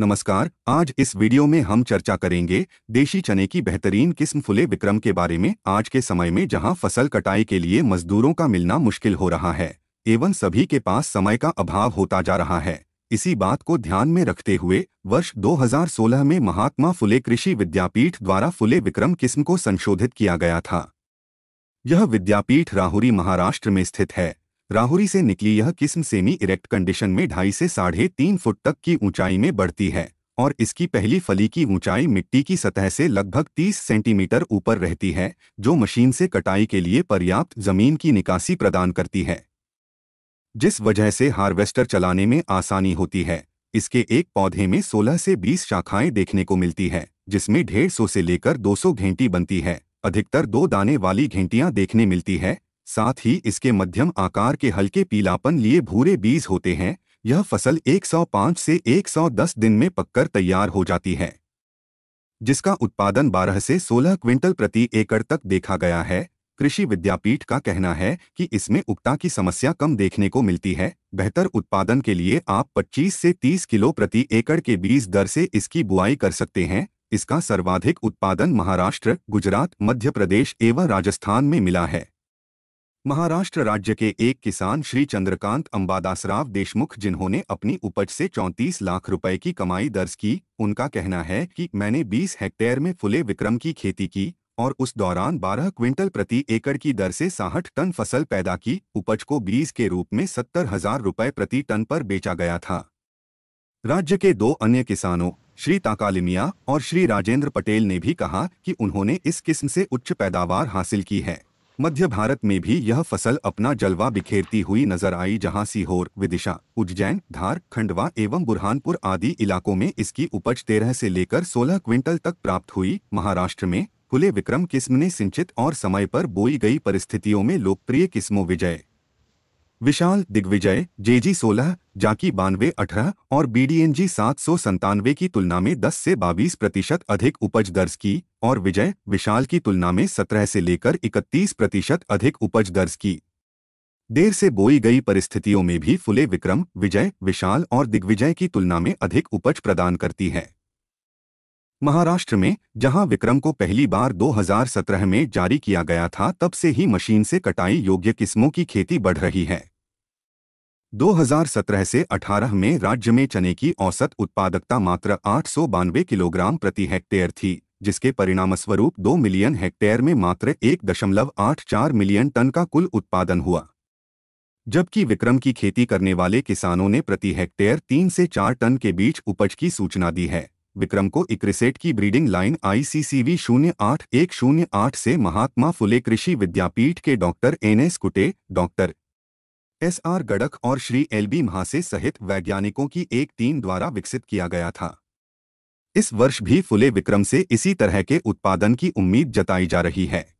नमस्कार आज इस वीडियो में हम चर्चा करेंगे देशी चने की बेहतरीन किस्म फुले विक्रम के बारे में आज के समय में जहां फसल कटाई के लिए मजदूरों का मिलना मुश्किल हो रहा है एवं सभी के पास समय का अभाव होता जा रहा है इसी बात को ध्यान में रखते हुए वर्ष 2016 में महात्मा फुले कृषि विद्यापीठ द्वारा फुले विक्रम किस्म को संशोधित किया गया था यह विद्यापीठ राहुरी महाराष्ट्र में स्थित है राहुरी से निकली यह किस्म सेमी इरेक्ट कंडीशन में ढाई से साढ़े तीन फुट तक की ऊंचाई में बढ़ती है और इसकी पहली फली की ऊंचाई मिट्टी की सतह से लगभग 30 सेंटीमीटर ऊपर रहती है जो मशीन से कटाई के लिए पर्याप्त जमीन की निकासी प्रदान करती है जिस वजह से हार्वेस्टर चलाने में आसानी होती है इसके एक पौधे में 16 से 20 शाखाएं देखने को मिलती है जिसमें ढेर सौ से लेकर 200 घेंटी बनती है अधिकतर दो दाने वाली घेंटियां देखने मिलती है साथ ही इसके मध्यम आकार के हल्के पीलापन लिए भूरे बीज होते हैं यह फसल 105 से 110 दिन में पककर तैयार हो जाती है जिसका उत्पादन 12 से 16 क्विंटल प्रति एकड़ तक देखा गया है कृषि विद्यापीठ का कहना है कि इसमें उगता की समस्या कम देखने को मिलती है बेहतर उत्पादन के लिए आप 25 से 30 किलो प्रति एकड़ के बीज दर से इसकी बुआई कर सकते हैं इसका सर्वाधिक उत्पादन महाराष्ट्र गुजरात मध्य प्रदेश एवं राजस्थान में मिला है महाराष्ट्र राज्य के एक किसान श्री चंद्रकांत अंबादासराव देशमुख जिन्होंने अपनी उपज से 34 लाख रुपए की कमाई दर्ज की उनका कहना है कि मैंने 20 हेक्टेयर में फुले विक्रम की खेती की और उस दौरान 12 क्विंटल प्रति एकड़ की दर से साहठ टन फसल पैदा की उपज को बीज के रूप में सत्तर हजार रुपये प्रति टन पर बेचा गया था राज्य के दो अन्य किसानों श्री ताकालिमिया और श्री राजेंद्र पटेल ने भी कहा कि उन्होंने इस किस्म से उच्च पैदावार हासिल की है मध्य भारत में भी यह फसल अपना जलवा बिखेरती हुई नजर आई जहां सीहोर विदिशा उज्जैन धार खंडवा एवं बुरहानपुर आदि इलाकों में इसकी उपज तेरह से लेकर सोलह क्विंटल तक प्राप्त हुई महाराष्ट्र में खुले विक्रम किस्म ने सिंचित और समय पर बोई गई परिस्थितियों में लोकप्रिय किस्मों विजय विशाल दिग्विजय जेजी 16, जाकी बानवे अठारह और बीडीएनजी सात सौ संतानवे की तुलना में 10 से 22 प्रतिशत अधिक उपज दर्ज की और विजय विशाल की तुलना में 17 से लेकर 31 प्रतिशत अधिक उपज दर्ज की देर से बोई गई परिस्थितियों में भी फुले विक्रम विजय विशाल और दिग्विजय की तुलना में अधिक उपज प्रदान करती है महाराष्ट्र में जहां विक्रम को पहली बार 2017 में जारी किया गया था तब से ही मशीन से कटाई योग्य किस्मों की खेती बढ़ रही है 2017 से 18 में राज्य में चने की औसत उत्पादकता मात्र आठ किलोग्राम प्रति हेक्टेयर थी जिसके परिणामस्वरूप दो मिलियन हेक्टेयर में मात्र एक दशमलव आठ चार मिलियन टन का कुल उत्पादन हुआ जबकि विक्रम की खेती करने वाले किसानों ने प्रति हेक्टेयर तीन से चार टन के बीच उपज की सूचना दी है विक्रम को इक्रिसेट की ब्रीडिंग लाइन आईसीसीवी शून्य आठ एक शून्य आठ से महात्मा फुले कृषि विद्यापीठ के doctor N S Kute doctor S R Gadak और श्री एल बी महासे सहित वैज्ञानिकों की एक टीम द्वारा विकसित किया गया था इस वर्ष भी फुले विक्रम से इसी तरह के उत्पादन की उम्मीद जताई जा रही है